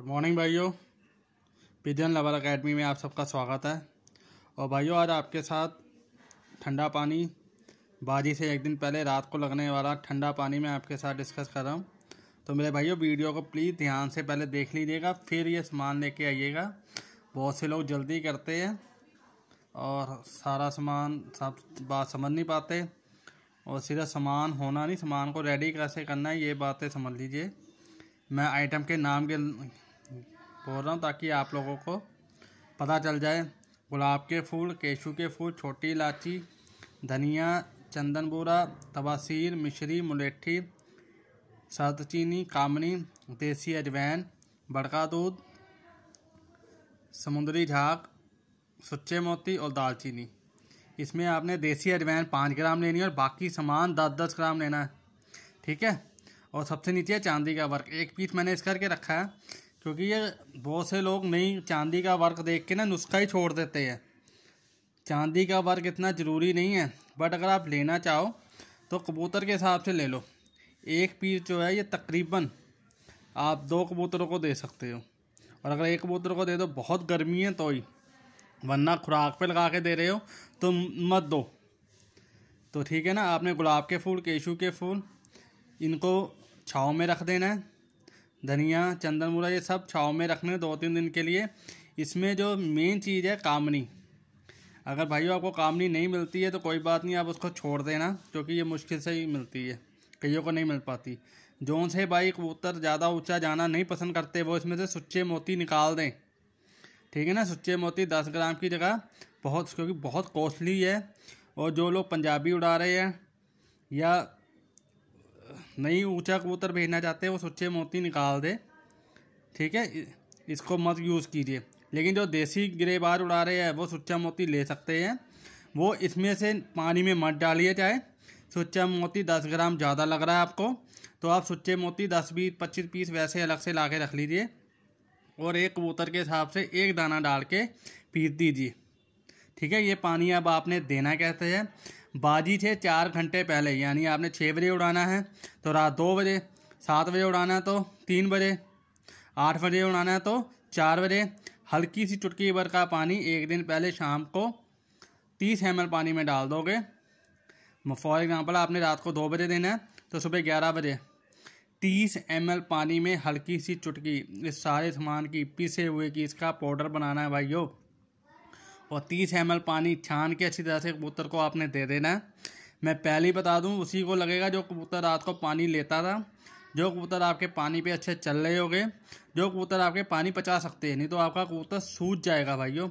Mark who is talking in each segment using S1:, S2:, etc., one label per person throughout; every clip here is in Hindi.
S1: गुड मॉर्निंग भाइयों पिजन लवर अकेडमी में आप सबका स्वागत है और भाइयों आज आपके साथ ठंडा पानी बाजी से एक दिन पहले रात को लगने वाला ठंडा पानी मैं आपके साथ डिस्कस कर रहा हूँ तो मेरे भाइयों वीडियो को प्लीज़ ध्यान से पहले देख लीजिएगा फिर ये सामान लेके आइएगा बहुत से लोग जल्दी करते हैं और सारा सामान सब बात समझ नहीं पाते और सीधा सामान होना नहीं सामान को रेडी कैसे करना है ये बातें समझ लीजिए मैं आइटम के नाम के बोल रहा हूँ ताकि आप लोगों को पता चल जाए गुलाब के फूल केशु के फूल छोटी इलायची धनिया चंदन बूरा तबासीर मिश्री मुलेठी चीनी कामनी देसी अजवैन बड़का दूध समुद्री झाग सच्चे मोती और दालचीनी इसमें आपने देसी अजवैन पाँच ग्राम लेनी है और बाकी सामान दस दस ग्राम लेना है ठीक है और सबसे नीचे चांदी का वर्क एक पीस मैंने इस करके रखा है क्योंकि ये बहुत से लोग नहीं चांदी का वर्क देख के ना नुस्खा ही छोड़ देते हैं चांदी का वर्क इतना ज़रूरी नहीं है बट अगर आप लेना चाहो तो कबूतर के हिसाब से ले लो एक पीस जो है ये तकरीबन आप दो कबूतरों को दे सकते हो और अगर एक कबूतर को दे दो बहुत गर्मी है तो ही वरना खुराक पे लगा के दे रहे हो तो मत दो तो ठीक है ना आपने गुलाब के फूल केशु के फूल इनको छाँव में रख देना है धनिया चंदन मूला ये सब छाव में रखने दो तीन दिन के लिए इसमें जो मेन चीज़ है कामनी अगर भाइयों आपको कामनी नहीं मिलती है तो कोई बात नहीं आप उसको छोड़ देना क्योंकि ये मुश्किल से ही मिलती है कईयों को नहीं मिल पाती जो से भाई कबूतर ज़्यादा ऊंचा जाना नहीं पसंद करते वो इसमें से सुच्चे मोती निकाल दें ठीक है ना सुच्चे मोती दस ग्राम की जगह बहुत क्योंकि बहुत कॉस्टली है और जो लोग पंजाबी उड़ा रहे हैं या नहीं ऊंचा कबूतर भेजना चाहते वो सच्चे मोती निकाल दे ठीक है इसको मत यूज़ कीजिए लेकिन जो देसी बार उड़ा रहे हैं वो सच्चा मोती ले सकते हैं वो इसमें से पानी में मत डालिए चाहे सच्चा मोती दस ग्राम ज़्यादा लग रहा है आपको तो आप सच्चे मोती दस बीस पच्चीस पीस वैसे अलग से ला के रख लीजिए और एक कबूतर के हिसाब से एक दाना डाल के पीस दीजिए ठीक है ये पानी अब आपने देना कहते हैं बाजी थे चार घंटे पहले यानी आपने छः बजे उड़ाना है तो रात दो बजे सात बजे उड़ाना है तो तीन बजे आठ बजे उड़ाना है तो चार बजे हल्की सी चुटकी भर का पानी एक दिन पहले शाम को तीस एम पानी में डाल दोगे फॉर एग्ज़ाम्पल आपने रात को दो बजे देना है तो सुबह ग्यारह बजे तीस एम पानी में हल्की सी चुटकी इस सारे सामान की पीसे हुए की इसका पाउडर बनाना है भाइयों और तीस एम पानी छान के अच्छी तरह से कबूतर को आपने दे देना है मैं पहले ही बता दूं उसी को लगेगा जो कबूतर रात को पानी लेता था जो कबूतर आपके पानी पे अच्छे चल रहे होंगे जो कबूतर आपके पानी पचा सकते हैं नहीं तो आपका कबूतर सूझ जाएगा भाइयों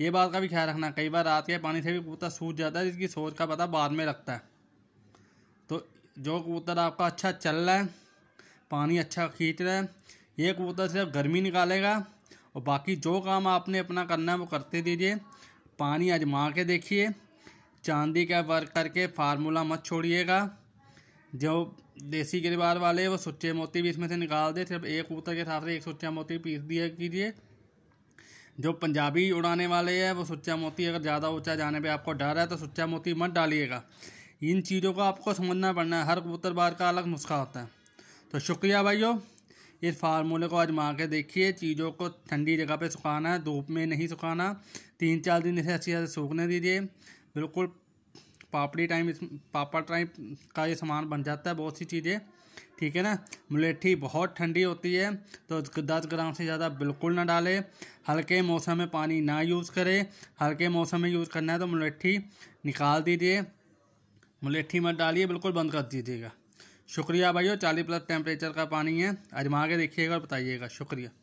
S1: ये बात का भी ख्याल रखना कई बार रात के पानी से भी कबूतर सूझ जाता है जिसकी सोच का पता बाद में लगता है तो जो कबूतर आपका अच्छा चल रहा है पानी अच्छा खींच रहा है ये कबूतर सिर्फ गर्मी निकालेगा और बाकी जो काम आपने अपना करना है वो करते दीजिए पानी आजमा के देखिए चांदी का वर्क करके फार्मूला मत छोड़िएगा जो देसी गिरबार वाले वो सच्चे मोती भी इसमें से निकाल दे सिर्फ एक कबूतर के साथ एक सुच्चा मोती पीस दिया कीजिए जो पंजाबी उड़ाने वाले हैं वो सच्चा मोती अगर ज़्यादा ऊंचा जाने पे आपको डर है तो सुच्चा मोती मत डालिएगा इन चीज़ों को आपको समझना पड़ना है हर कबूतर बार का अलग नुस्खा होता है तो शुक्रिया भाइयों इस फार्मूले को आजमा के देखिए चीज़ों को ठंडी जगह पे सुखाना है धूप में नहीं सुखाना तीन चार दिन इसे अच्छी तरह से सूखने दीजिए बिल्कुल पापड़ी टाइम इस पापड़ टाइम का ये सामान बन जाता है बहुत सी चीज़ें ठीक है ना मुलेठी बहुत ठंडी होती है तो दस ग्राम से ज़्यादा बिल्कुल ना डालें हल्के मौसम में पानी ना यूज़ करें हल्के मौसम में यूज़ करना है तो मुलेठी निकाल दीजिए मुलेठी मत डालिए बिल्कुल बंद कर दीजिएगा शुक्रिया भाइयों चालीस प्लस टेम्परेचर का पानी है आजमा के देखिएगा और बताइएगा शुक्रिया